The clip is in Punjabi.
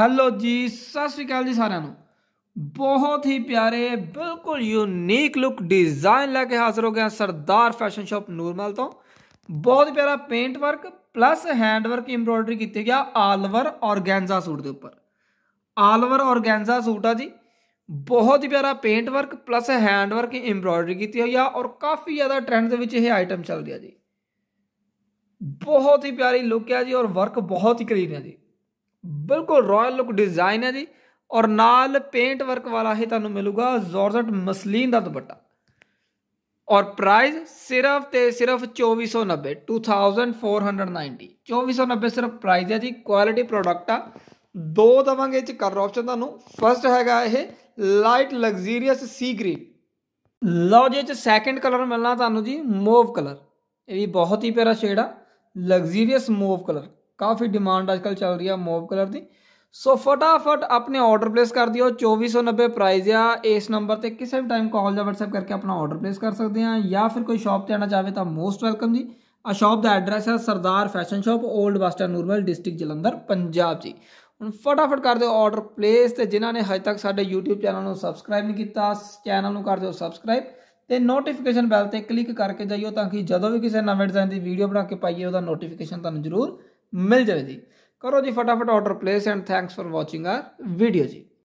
ਹੈਲੋ ਜੀ ਸਤਿ ਸ਼੍ਰੀ ਅਕਾਲ ਜੀ ਸਾਰਿਆਂ ਨੂੰ ਬਹੁਤ ਹੀ ਪਿਆਰੇ ਬਿਲਕੁਲ ਯੂਨੀਕ ਲੁੱਕ ਡਿਜ਼ਾਈਨ ਲੈ ਕੇ ਹਾਜ਼ਰ ਹੋ ਗਿਆ ਸਰਦਾਰ ਫੈਸ਼ਨ ਸ਼ਾਪ ਨੂਰਮਲ ਤੋਂ ਬਹੁਤ ਪਿਆਰਾ paint work plus hand work embroidery ਕੀਤੀ ਗਿਆ ਆਲਵਰ ਔਰਗੈਂਜ਼ਾ ਸੂਟ ਦੇ ਉੱਪਰ ਆਲਵਰ ਔਰਗੈਂਜ਼ਾ ਸੂਟ ਆ ਜੀ ਬਹੁਤ ਹੀ ਪਿਆਰਾ paint work plus hand work embroidery ਕੀਤੀ ਹੋਈ ਆ ਔਰ ਕਾਫੀ ਜ਼ਿਆਦਾ ਟ੍ਰੈਂਡ ਦੇ ਵਿੱਚ ਇਹ ਆਈਟਮ ਚੱਲ ਰਿਹਾ ਜੀ ਬਹੁਤ ਹੀ ਪਿਆਰੀ ਲੁੱਕ ਆ ਜੀ ਔਰ ਵਰਕ ਬਹੁਤ ਹੀ ਕਲੀਨ ਆ ਜੀ ਬਿਲਕੁਲ ਰਾਇਲ ਲੁੱਕ ਡਿਜ਼ਾਈਨ ਹੈ ਜੀ ਔਰ ਨਾਲ ਪੇਂਟ ਵਰਕ ਵਾਲਾ ਹੈ ਤੁਹਾਨੂੰ ਮਿਲੂਗਾ ਜ਼ੋਰਜ਼ਟ ਮਸਲੀਨ ਦਾ ਦੁਪੱਟਾ ਔਰ ਪ੍ਰਾਈਸ ਸਿਰਫ ਤੇ ਸਿਰਫ 2490 2490 2490 ਸਿਰਫ ਪ੍ਰਾਈਸ ਹੈ ਜੀ ਕੁਆਲਿਟੀ ਪ੍ਰੋਡਕਟ ਆ ਦੋ ਦਵਾਂਗੇ ਚ ਕਰ ਆਪਸ਼ਨ ਤੁਹਾਨੂੰ ਫਸਟ ਹੈਗਾ ਇਹ ਲਾਈਟ ਲਗਜ਼ੀਰੀਅਸ ਸੀ ਗ੍ਰੀਨ ਲਓ ਜੀ ਚ ਸੈਕੰਡ ਕਲਰ ਮਿਲਣਾ ਤੁਹਾਨੂੰ ਜੀ ਮੋਵ ਕਲਰ ਇਹ ਵੀ ਬਹੁਤ ਹੀ ਪਿਆਰਾ ਸ਼ੇਡ ਆ ਲਗਜ਼ੀਰੀਅਸ ਮੋਵ ਕਲਰ ਕਾਫੀ ਡਿਮਾਂਡ ਅੱਜਕੱਲ ਚੱਲ ਰਹੀ ਆ ਮੋਬ ਕਲਰ ਦੀ ਸੋ ਫਟਾਫਟ ਆਪਣੇ ਆਰਡਰ ਪਲੇਸ ਕਰ ਦਿਓ 2490 ਪ੍ਰਾਈਸ ਆ ਇਸ ਨੰਬਰ ਤੇ ਕਿਸੇ ਵੀ ਟਾਈਮ ਕਾਲ ਜਾਂ WhatsApp ਕਰਕੇ ਆਪਣਾ ਆਰਡਰ ਪਲੇਸ ਕਰ ਸਕਦੇ ਆ ਜਾਂ ਫਿਰ ਕੋਈ ਸ਼ਾਪ ਤੇ ਆਣਾ ਚਾਹਵੇ ਤਾਂ ਮੋਸਟ ਵੈਲਕਮ ਜੀ ਆ ਸ਼ਾਪ ਦਾ ਐਡਰੈਸ ਹੈ ਸਰਦਾਰ ਫੈਸ਼ਨ ਸ਼ਾਪ 올ਡ ਬਸਟਾ ਨੂਰਮਲ ਡਿਸਟ੍ਰਿਕਟ ਜਲੰਧਰ ਪੰਜਾਬ ਜੀ ਹੁਣ ਫਟਾਫਟ ਕਰ ਦਿਓ ਆਰਡਰ ਪਲੇਸ ਤੇ ਜਿਨ੍ਹਾਂ ਨੇ ਹਜੇ ਤੱਕ ਸਾਡੇ YouTube ਚੈਨਲ ਨੂੰ ਸਬਸਕ੍ਰਾਈਬ ਨਹੀਂ ਕੀਤਾ ਚੈਨਲ ਨੂੰ ਕਰ ਦਿਓ ਸਬਸਕ੍ਰਾਈਬ ਤੇ ਨੋਟੀਫਿਕੇਸ਼ਨ ਬੈਲ ਤੇ ਕਲਿੱਕ ਕਰਕੇ ਜਾਈਓ ਤਾਂ ਕਿ ਜਦੋਂ ਵੀ ਕਿਸੇ ਨਵੇਂ ਡਿਜ਼ਾਈਨ ਦੀ ਵੀਡੀਓ ਬਣਾ ਕੇ ਪਾਈਏ ਉਹਦਾ ਨੋਟੀਫਿਕੇਸ਼ਨ ਤੁਹਾਨੂੰ ਜ਼ਰੂਰ ਮਿਲ ਜਾਵੇ ਜੀ ਕਰੋ ਜੀ ਫਟਾਫਟ order place and thanks for watching our video ਜੀ